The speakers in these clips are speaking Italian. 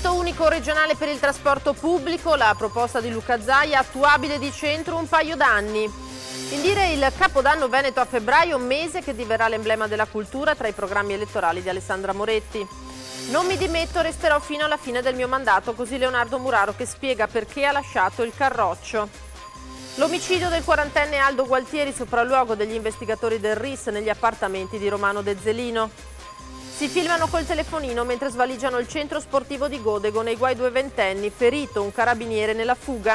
Biglietto unico regionale per il trasporto pubblico, la proposta di Luca Zaia attuabile di centro un paio d'anni. In dire il Capodanno Veneto a febbraio, mese che diverrà l'emblema della cultura tra i programmi elettorali di Alessandra Moretti. Non mi dimetto, resterò fino alla fine del mio mandato, così Leonardo Muraro che spiega perché ha lasciato il carroccio. L'omicidio del quarantenne Aldo Gualtieri sopralluogo degli investigatori del RIS negli appartamenti di Romano De Zelino. Si filmano col telefonino mentre svaligiano il centro sportivo di Godego, nei guai due ventenni, ferito un carabiniere nella fuga.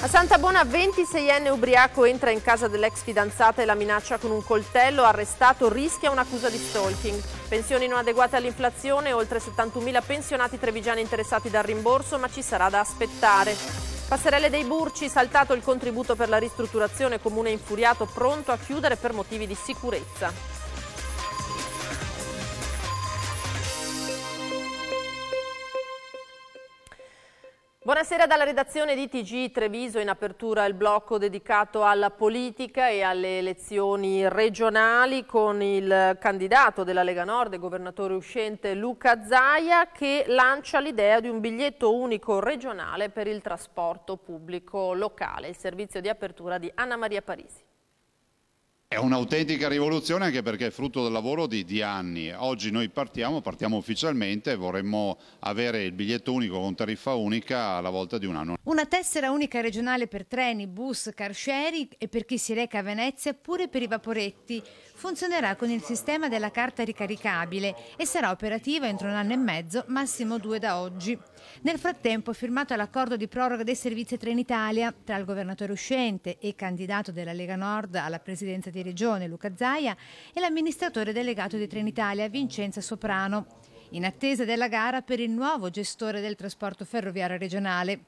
A Santa Bona 26enne ubriaco entra in casa dell'ex fidanzata e la minaccia con un coltello, arrestato, rischia un'accusa di stalking. Pensioni non adeguate all'inflazione, oltre 71.000 pensionati trevigiani interessati dal rimborso, ma ci sarà da aspettare. Passerelle dei Burci, saltato il contributo per la ristrutturazione, comune infuriato, pronto a chiudere per motivi di sicurezza. Buonasera dalla redazione di TG Treviso, in apertura il blocco dedicato alla politica e alle elezioni regionali con il candidato della Lega Nord e governatore uscente Luca Zaia che lancia l'idea di un biglietto unico regionale per il trasporto pubblico locale, il servizio di apertura di Anna Maria Parisi. È un'autentica rivoluzione anche perché è frutto del lavoro di, di, anni. Oggi noi partiamo, partiamo ufficialmente, vorremmo avere il biglietto unico con tariffa unica alla volta di un anno. Una tessera unica regionale per treni, bus, car sharing e per chi si reca a Venezia pure per i vaporetti funzionerà con il sistema della carta ricaricabile e sarà operativa entro un anno e mezzo, massimo due da oggi. Nel frattempo è firmato l'accordo di proroga dei servizi Trenitalia tra il governatore uscente e candidato della Lega Nord alla presidenza di regione Luca Zaia e l'amministratore delegato di Trenitalia Vincenza Soprano, in attesa della gara per il nuovo gestore del trasporto ferroviario regionale.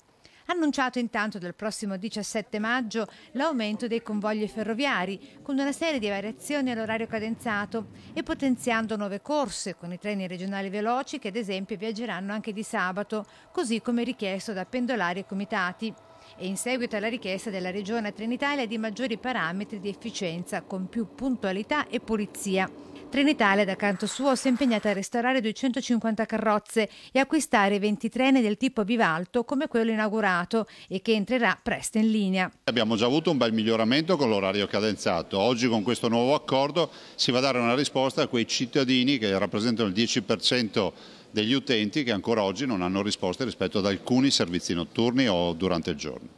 Annunciato intanto dal prossimo 17 maggio l'aumento dei convogli ferroviari con una serie di variazioni all'orario cadenzato e potenziando nuove corse con i treni regionali veloci che ad esempio viaggeranno anche di sabato, così come richiesto da pendolari e comitati e in seguito alla richiesta della Regione Trenitalia di maggiori parametri di efficienza con più puntualità e pulizia Trenitalia, da canto suo, si è impegnata a restaurare 250 carrozze e acquistare 20 treni del tipo bivalto come quello inaugurato e che entrerà presto in linea. Abbiamo già avuto un bel miglioramento con l'orario cadenzato. Oggi con questo nuovo accordo si va a dare una risposta a quei cittadini che rappresentano il 10% degli utenti che ancora oggi non hanno risposte rispetto ad alcuni servizi notturni o durante il giorno.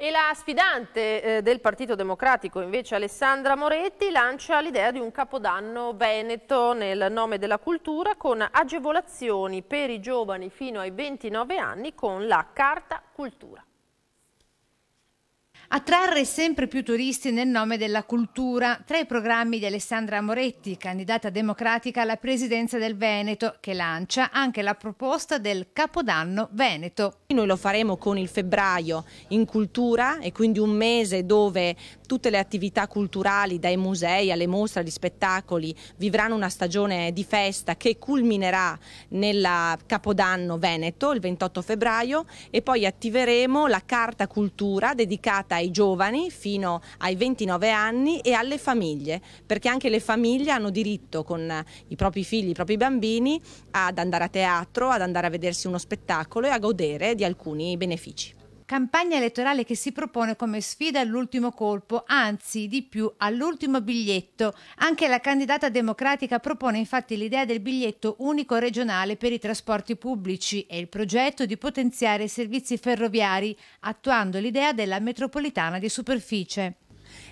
E la sfidante eh, del Partito Democratico, invece Alessandra Moretti, lancia l'idea di un capodanno veneto nel nome della cultura con agevolazioni per i giovani fino ai 29 anni con la Carta Cultura. Attrarre sempre più turisti nel nome della cultura, tra i programmi di Alessandra Moretti, candidata democratica alla presidenza del Veneto, che lancia anche la proposta del Capodanno Veneto. Noi lo faremo con il febbraio in cultura e quindi un mese dove tutte le attività culturali, dai musei alle mostre, agli spettacoli, vivranno una stagione di festa che culminerà nel Capodanno Veneto, il 28 febbraio, e poi attiveremo la Carta Cultura dedicata ai giovani fino ai 29 anni e alle famiglie, perché anche le famiglie hanno diritto con i propri figli, i propri bambini, ad andare a teatro, ad andare a vedersi uno spettacolo e a godere di alcuni benefici campagna elettorale che si propone come sfida all'ultimo colpo, anzi di più all'ultimo biglietto. Anche la candidata democratica propone infatti l'idea del biglietto unico regionale per i trasporti pubblici e il progetto di potenziare i servizi ferroviari, attuando l'idea della metropolitana di superficie.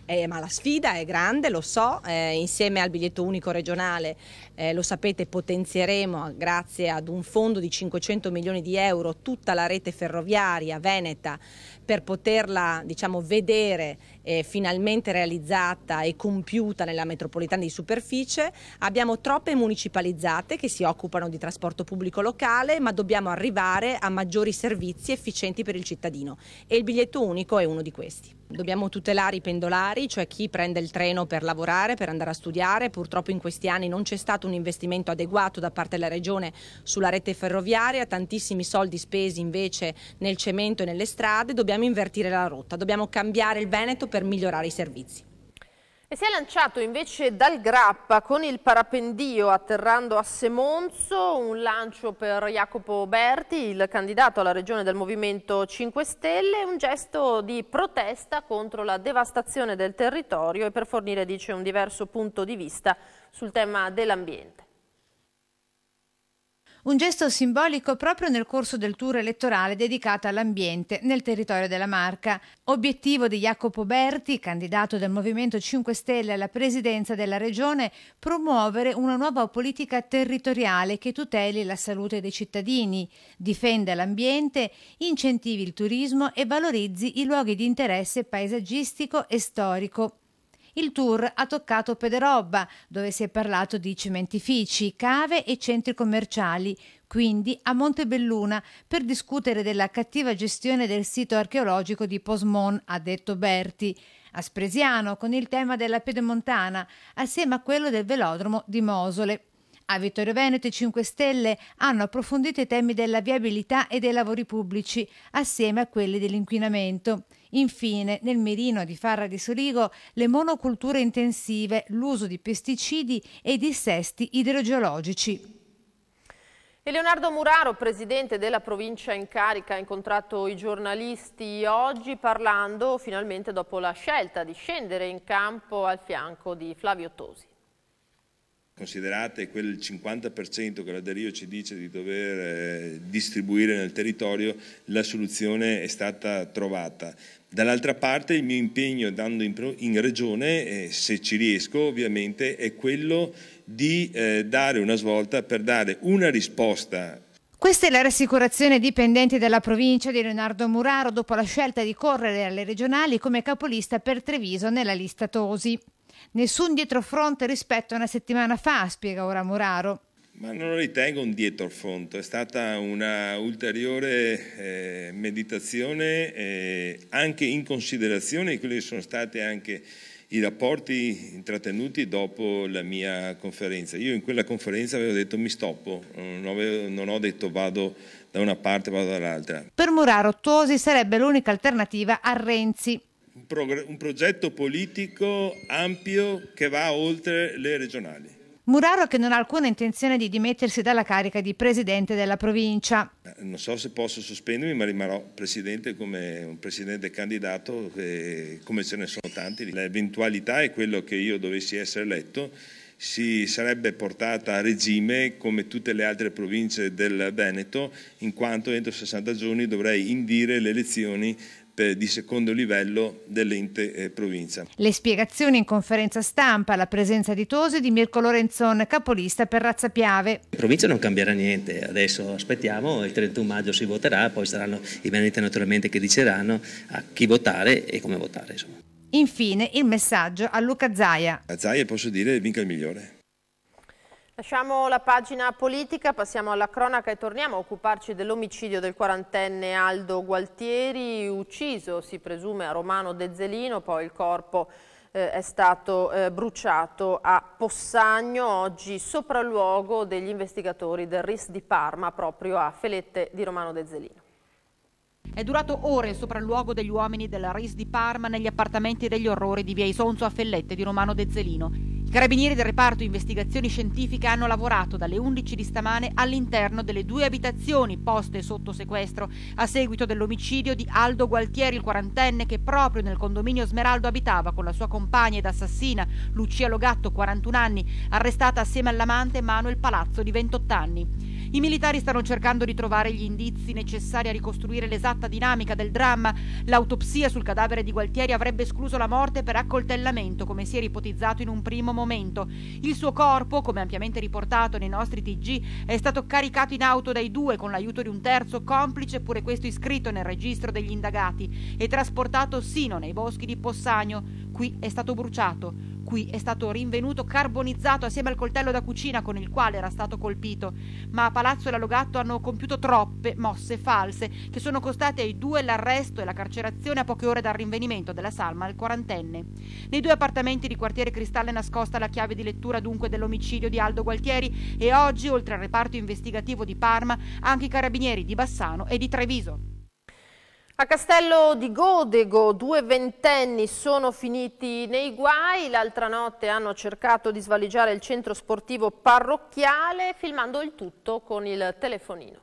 Eh, ma la sfida è grande, lo so, eh, insieme al biglietto unico regionale, eh, lo sapete, potenzieremo grazie ad un fondo di 500 milioni di euro tutta la rete ferroviaria veneta per poterla diciamo, vedere eh, finalmente realizzata e compiuta nella metropolitana di superficie. Abbiamo troppe municipalizzate che si occupano di trasporto pubblico locale, ma dobbiamo arrivare a maggiori servizi efficienti per il cittadino e il biglietto unico è uno di questi. Dobbiamo tutelare i pendolari, cioè chi prende il treno per lavorare, per andare a studiare. Purtroppo in questi anni non c'è stato un investimento adeguato da parte della Regione sulla rete ferroviaria, tantissimi soldi spesi invece nel cemento e nelle strade. Dobbiamo invertire la rotta, dobbiamo cambiare il Veneto per migliorare i servizi. E si è lanciato invece dal grappa con il parapendio atterrando a Semonzo, un lancio per Jacopo Berti, il candidato alla regione del Movimento 5 Stelle, un gesto di protesta contro la devastazione del territorio e per fornire, dice, un diverso punto di vista sul tema dell'ambiente. Un gesto simbolico proprio nel corso del tour elettorale dedicato all'ambiente nel territorio della Marca, obiettivo di Jacopo Berti, candidato del Movimento 5 Stelle alla presidenza della regione, promuovere una nuova politica territoriale che tuteli la salute dei cittadini, difenda l'ambiente, incentivi il turismo e valorizzi i luoghi di interesse paesaggistico e storico. Il tour ha toccato Pederobba, dove si è parlato di cementifici, cave e centri commerciali, quindi a Montebelluna per discutere della cattiva gestione del sito archeologico di Posmon, ha detto Berti, a Spresiano con il tema della Piedemontana, assieme a quello del velodromo di Mosole. A Vittorio Veneto e 5 Stelle hanno approfondito i temi della viabilità e dei lavori pubblici assieme a quelli dell'inquinamento. Infine, nel Merino di Farra di Soligo, le monoculture intensive, l'uso di pesticidi e dissesti idrogeologici. E Leonardo Muraro, presidente della provincia in carica, ha incontrato i giornalisti oggi parlando finalmente dopo la scelta di scendere in campo al fianco di Flavio Tosi considerate quel 50% che la Derio ci dice di dover eh, distribuire nel territorio, la soluzione è stata trovata. Dall'altra parte il mio impegno dando in, regione, eh, se ci riesco ovviamente, è quello di eh, dare una svolta per dare una risposta questa è la rassicurazione dipendenti della provincia di Leonardo Muraro dopo la scelta di correre alle regionali come capolista per Treviso nella lista Tosi. Nessun dietrofront rispetto a una settimana fa, spiega ora Moraro. Ma non lo ritengo un dietrofront, è stata una ulteriore eh, meditazione eh, anche in considerazione di quelli che sono stati anche i rapporti intrattenuti dopo la mia conferenza. Io in quella conferenza avevo detto mi stoppo, non, avevo, non ho detto vado da una parte, vado dall'altra. Per Moraro, Tosi sarebbe l'unica alternativa a Renzi un, prog- un progetto politico ampio che va oltre le regionali. Muraro che non ha alcuna intenzione di dimettersi dalla carica di presidente della provincia. Eh, non so se posso sospendermi, ma rimarrò presidente come un presidente candidato, eh, come ce ne sono tanti. L'eventualità è quello che io dovessi essere eletto si sarebbe portata a regime come tutte le altre province del Veneto, in quanto entro 60 giorni dovrei indire le elezioni eh, di secondo livello dell'ente eh, provincia. Le spiegazioni in conferenza stampa alla presenza di Tosi di Mirko Lorenzon, capolista per Razza Piave. La provincia non cambierà niente, adesso aspettiamo, il 31 maggio si voterà, poi saranno i veneti naturalmente che diceranno a chi votare e come votare. Insomma. Infine il messaggio a Luca Zaia. A Zaia posso dire vinca il migliore. Lasciamo la pagina politica, passiamo alla cronaca e torniamo a occuparci dell'omicidio del quarantenne Aldo Gualtieri, ucciso si presume a Romano Dezzelino, poi il corpo eh, è stato eh, bruciato a Possagno, oggi sopralluogo degli investigatori del RIS di Parma, proprio a Felette di Romano Dezzelino. È durato ore il sopralluogo degli uomini della RIS di Parma negli appartamenti degli orrori di Via Isonzo a Fellette di Romano Dezzelino. I Carabinieri del reparto investigazioni scientifiche hanno lavorato dalle 11 di stamane all'interno delle due abitazioni poste sotto sequestro a seguito dell'omicidio di Aldo Gualtieri, il quarantenne, che proprio nel condominio Smeraldo abitava con la sua compagna ed assassina Lucia Logatto, 41 anni, arrestata assieme all'amante Manuel Palazzo di 28 anni. I militari stanno cercando di trovare gli indizi necessari a ricostruire l'esatta dinamica del dramma. L'autopsia sul cadavere di Gualtieri avrebbe escluso la morte per accoltellamento, come si era ipotizzato in un primo momento. Il suo corpo, come ampiamente riportato nei nostri TG, è stato caricato in auto dai due con l'aiuto di un terzo complice, pure questo iscritto nel registro degli indagati, e trasportato sino nei boschi di Possagno. Qui è stato bruciato qui è stato rinvenuto carbonizzato assieme al coltello da cucina con il quale era stato colpito, ma a Palazzo e la Logatto hanno compiuto troppe mosse false che sono costate ai due l'arresto e la carcerazione a poche ore dal rinvenimento della salma al quarantenne. Nei due appartamenti di quartiere Cristallo è nascosta la chiave di lettura dunque dell'omicidio di Aldo Gualtieri e oggi, oltre al reparto investigativo di Parma, anche i carabinieri di Bassano e di Treviso. A Castello di Godego due ventenni sono finiti nei guai, l'altra notte hanno cercato di svaligiare il centro sportivo parrocchiale filmando il tutto con il telefonino.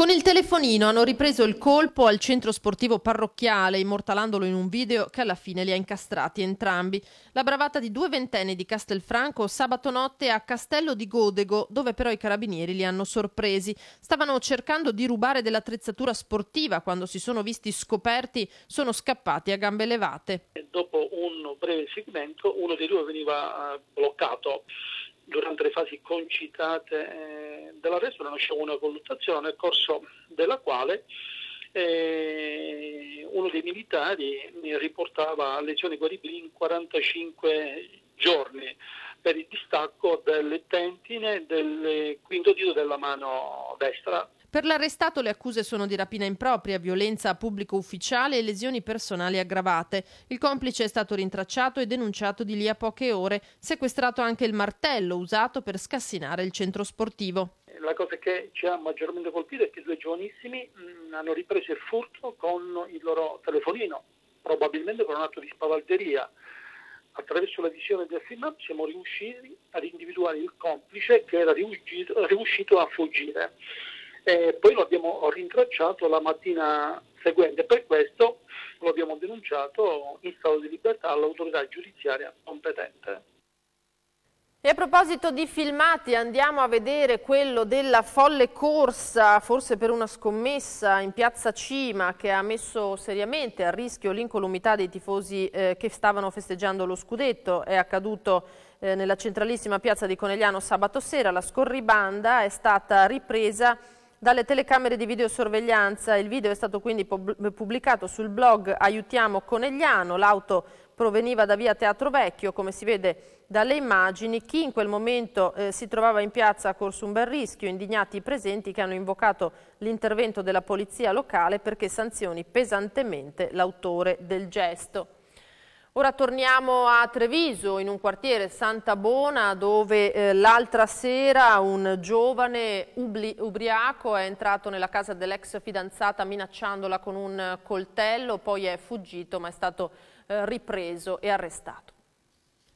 Con il telefonino hanno ripreso il colpo al centro sportivo parrocchiale, immortalandolo in un video che alla fine li ha incastrati entrambi. La bravata di due ventenni di Castelfranco sabato notte a Castello di Godego, dove però i carabinieri li hanno sorpresi. Stavano cercando di rubare dell'attrezzatura sportiva, quando si sono visti scoperti sono scappati a gambe levate. Dopo un breve segmento uno dei due veniva eh, bloccato durante le fasi concitate eh, dell'arresto nasceva una colluttazione nel corso della quale eh, uno dei militari mi riportava lesioni guaribili in 45 giorni per il distacco delle tentine del quinto dito della mano destra per l'arrestato le accuse sono di rapina impropria, violenza a pubblico ufficiale e lesioni personali aggravate. Il complice è stato rintracciato e denunciato di lì a poche ore, sequestrato anche il martello usato per scassinare il centro sportivo. La cosa che ci ha maggiormente colpito è che due giovanissimi mh, mm, hanno ripreso il furto con il loro telefonino, probabilmente con un atto di spavalderia. Attraverso la visione del film siamo riusciti ad individuare il complice che era riuscito, riuscito a fuggire e eh, poi lo abbiamo rintracciato la mattina seguente, per questo lo abbiamo denunciato in stato di libertà all'autorità giudiziaria competente. E a proposito di filmati, andiamo a vedere quello della folle corsa, forse per una scommessa, in piazza Cima, che ha messo seriamente a rischio l'incolumità dei tifosi eh, che stavano festeggiando lo scudetto. È accaduto eh, nella centralissima piazza di Conegliano sabato sera. La scorribanda è stata ripresa dalle telecamere di videosorveglianza. Il video è stato quindi pubblicato sul blog Aiutiamo Conegliano, l'auto proveniva da via Teatro Vecchio, come si vede dalle immagini, chi in quel momento eh, si trovava in piazza ha corso un bel rischio, indignati i presenti che hanno invocato l'intervento della polizia locale perché sanzioni pesantemente l'autore del gesto. Ora torniamo a Treviso, in un quartiere Santa Bona, dove eh, l'altra sera un giovane ubriaco è entrato nella casa dell'ex fidanzata minacciandola con un coltello, poi è fuggito ma è stato eh, ripreso e arrestato.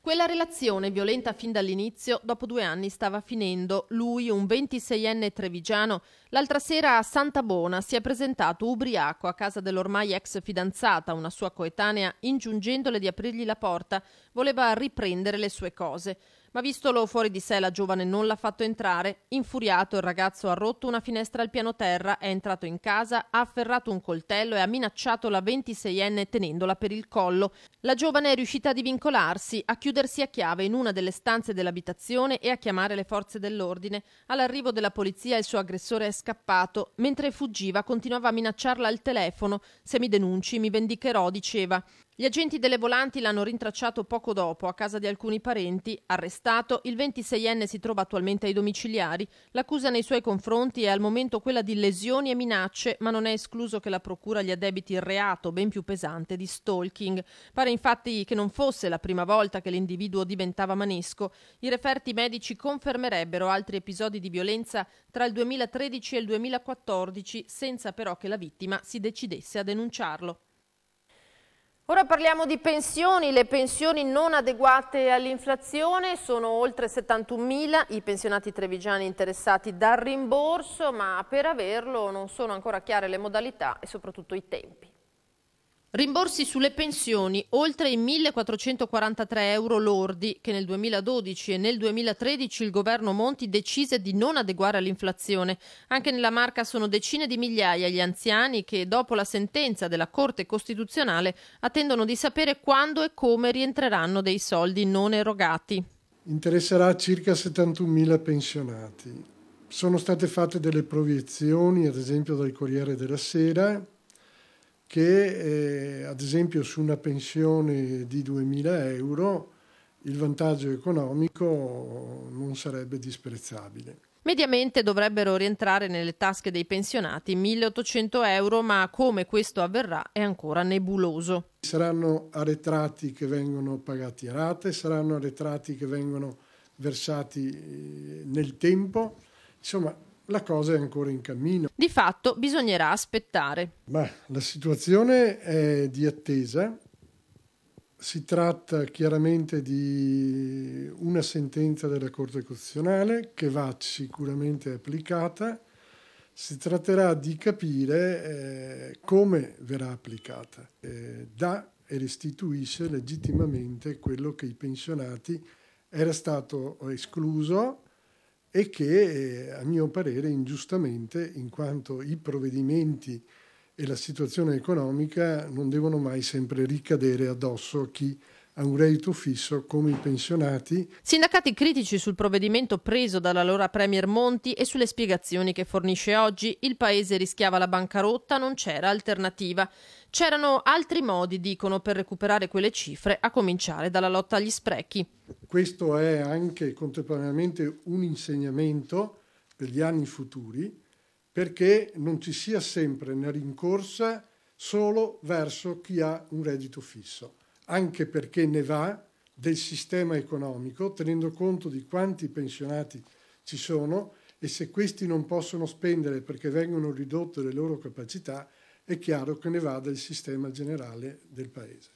Quella relazione violenta fin dall'inizio, dopo due anni stava finendo. Lui, un 26enne trevigiano, l'altra sera a Santa Bona si è presentato ubriaco a casa dell'ormai ex fidanzata, una sua coetanea, ingiungendole di aprirgli la porta. Voleva riprendere le sue cose. Ma vistolo fuori di sé la giovane non l'ha fatto entrare, infuriato il ragazzo ha rotto una finestra al piano terra, è entrato in casa, ha afferrato un coltello e ha minacciato la 26enne tenendola per il collo. La giovane è riuscita a divincolarsi, a chiudersi a chiave in una delle stanze dell'abitazione e a chiamare le forze dell'ordine. All'arrivo della polizia il suo aggressore è scappato, mentre fuggiva continuava a minacciarla al telefono. Se mi denunci mi vendicherò, diceva. Gli agenti delle volanti l'hanno rintracciato poco dopo a casa di alcuni parenti, arrestato, il 26enne si trova attualmente ai domiciliari, l'accusa nei suoi confronti è al momento quella di lesioni e minacce, ma non è escluso che la procura gli addebiti il reato ben più pesante di stalking. Pare infatti che non fosse la prima volta che l'individuo diventava manesco, i referti medici confermerebbero altri episodi di violenza tra il 2013 e il 2014 senza però che la vittima si decidesse a denunciarlo. Ora parliamo di pensioni, le pensioni non adeguate all'inflazione, sono oltre 71.000 i pensionati trevigiani interessati dal rimborso, ma per averlo non sono ancora chiare le modalità e soprattutto i tempi. Rimborsi sulle pensioni oltre i 1.443 euro lordi che nel 2012 e nel 2013 il governo Monti decise di non adeguare all'inflazione. Anche nella marca sono decine di migliaia gli anziani che dopo la sentenza della Corte Costituzionale attendono di sapere quando e come rientreranno dei soldi non erogati. Interesserà circa 71.000 pensionati. Sono state fatte delle proiezioni, ad esempio dal Corriere della Sera, che eh, ad esempio su una pensione di 2.000 euro il vantaggio economico non sarebbe disprezzabile. Mediamente dovrebbero rientrare nelle tasche dei pensionati 1.800 euro, ma come questo avverrà è ancora nebuloso. Saranno arretrati che vengono pagati a rate, saranno arretrati che vengono versati eh, nel tempo. Insomma, la cosa è ancora in cammino. Di fatto bisognerà aspettare. Beh, la situazione è di attesa. Si tratta chiaramente di una sentenza della Corte Costituzionale che va sicuramente applicata. Si tratterà di capire eh, come verrà applicata, eh, dà e restituisce legittimamente quello che i pensionati era stato escluso e che eh, a mio parere ingiustamente, in quanto i provvedimenti e la situazione economica non devono mai sempre ricadere addosso a chi a un reddito fisso come i pensionati. Sindacati critici sul provvedimento preso dall'allora Premier Monti e sulle spiegazioni che fornisce oggi, il paese rischiava la bancarotta, non c'era alternativa. C'erano altri modi, dicono, per recuperare quelle cifre, a cominciare dalla lotta agli sprechi. Questo è anche contemporaneamente un insegnamento per gli anni futuri, perché non ci sia sempre una rincorsa solo verso chi ha un reddito fisso anche perché ne va del sistema economico, tenendo conto di quanti pensionati ci sono e se questi non possono spendere perché vengono ridotte le loro capacità, è chiaro che ne va del sistema generale del Paese.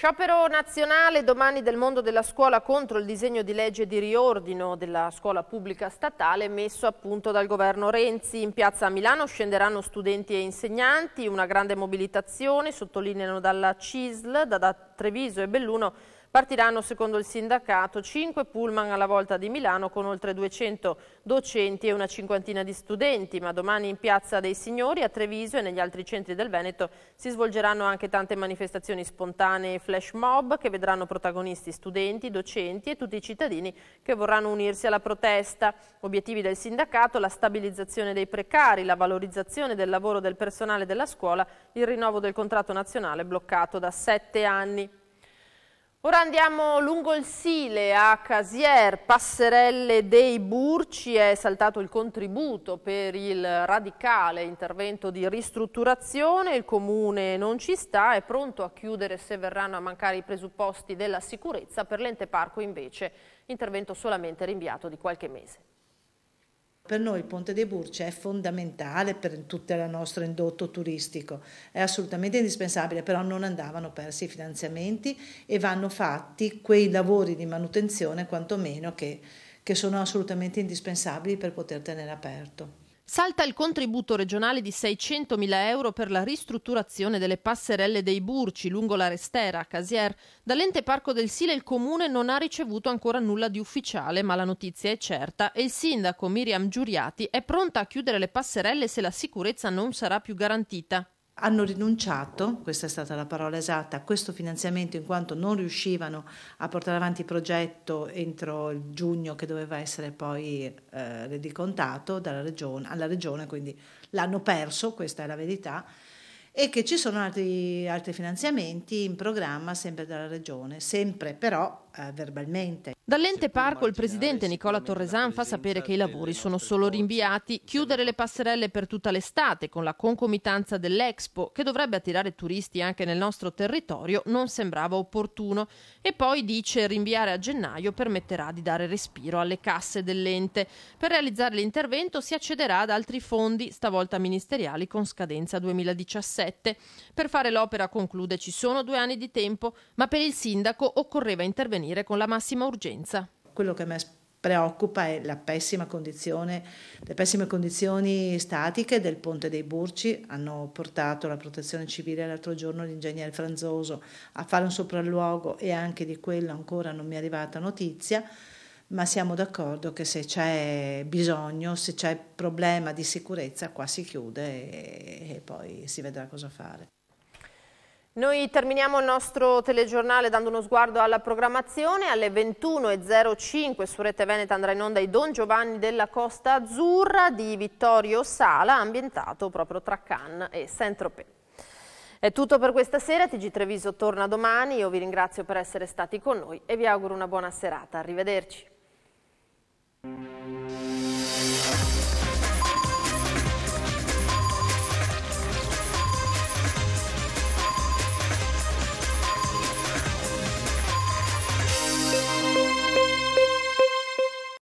Sciopero nazionale domani del mondo della scuola contro il disegno di legge di riordino della scuola pubblica statale messo a punto dal governo Renzi. In piazza a Milano scenderanno studenti e insegnanti, una grande mobilitazione, sottolineano dalla CISL, da Treviso e Belluno Partiranno, secondo il sindacato, 5 pullman alla volta di Milano con oltre 200 docenti e una cinquantina di studenti, ma domani in Piazza dei Signori, a Treviso e negli altri centri del Veneto si svolgeranno anche tante manifestazioni spontanee e flash mob che vedranno protagonisti studenti, docenti e tutti i cittadini che vorranno unirsi alla protesta. Obiettivi del sindacato, la stabilizzazione dei precari, la valorizzazione del lavoro del personale della scuola, il rinnovo del contratto nazionale bloccato da sette anni. Ora andiamo lungo il Sile, a Casier, Passerelle dei Burci, è saltato il contributo per il radicale intervento di ristrutturazione, il comune non ci sta, è pronto a chiudere se verranno a mancare i presupposti della sicurezza, per l'ente parco invece intervento solamente rinviato di qualche mese. Per noi il Ponte dei Burci è fondamentale per tutto il nostro indotto turistico, è assolutamente indispensabile, però non andavano persi i finanziamenti e vanno fatti quei lavori di manutenzione quantomeno che, che sono assolutamente indispensabili per poter tenere aperto. Salta il contributo regionale di 600.000 euro per la ristrutturazione delle passerelle dei Burci lungo la Restera a Casier. Dall'ente Parco del Sile il comune non ha ricevuto ancora nulla di ufficiale, ma la notizia è certa e il sindaco Miriam Giuriati è pronta a chiudere le passerelle se la sicurezza non sarà più garantita hanno rinunciato, questa è stata la parola esatta, a questo finanziamento in quanto non riuscivano a portare avanti il progetto entro il giugno che doveva essere poi eh, dalla regione, alla regione, quindi l'hanno perso, questa è la verità, e che ci sono altri, altri finanziamenti in programma sempre dalla regione, sempre però eh, verbalmente. Dall'ente parco il presidente Nicola Torresan fa sapere che i lavori sono solo rinviati, chiudere le passerelle per tutta l'estate con la concomitanza dell'Expo che dovrebbe attirare turisti anche nel nostro territorio non sembrava opportuno e poi dice rinviare a gennaio permetterà di dare respiro alle casse dell'ente. Per realizzare l'intervento si accederà ad altri fondi, stavolta ministeriali con scadenza 2017. Per fare l'opera conclude ci sono due anni di tempo, ma per il sindaco occorreva intervenire con la massima urgenza sofferenza. Quello che mi preoccupa è la pessima condizione, le pessime condizioni statiche del ponte dei Burci hanno portato la protezione civile l'altro giorno l'ingegnere Franzoso a fare un sopralluogo e anche di quello ancora non mi è arrivata notizia, ma siamo d'accordo che se c'è bisogno, se c'è problema di sicurezza qua si chiude e, e poi si vedrà cosa fare. Noi terminiamo il nostro telegiornale dando uno sguardo alla programmazione. Alle 21.05 su Rete Veneta andrà in onda i Don Giovanni della Costa Azzurra di Vittorio Sala, ambientato proprio tra Cannes e Saint-Tropez. È tutto per questa sera, TG Treviso torna domani, io vi ringrazio per essere stati con noi e vi auguro una buona serata. Arrivederci.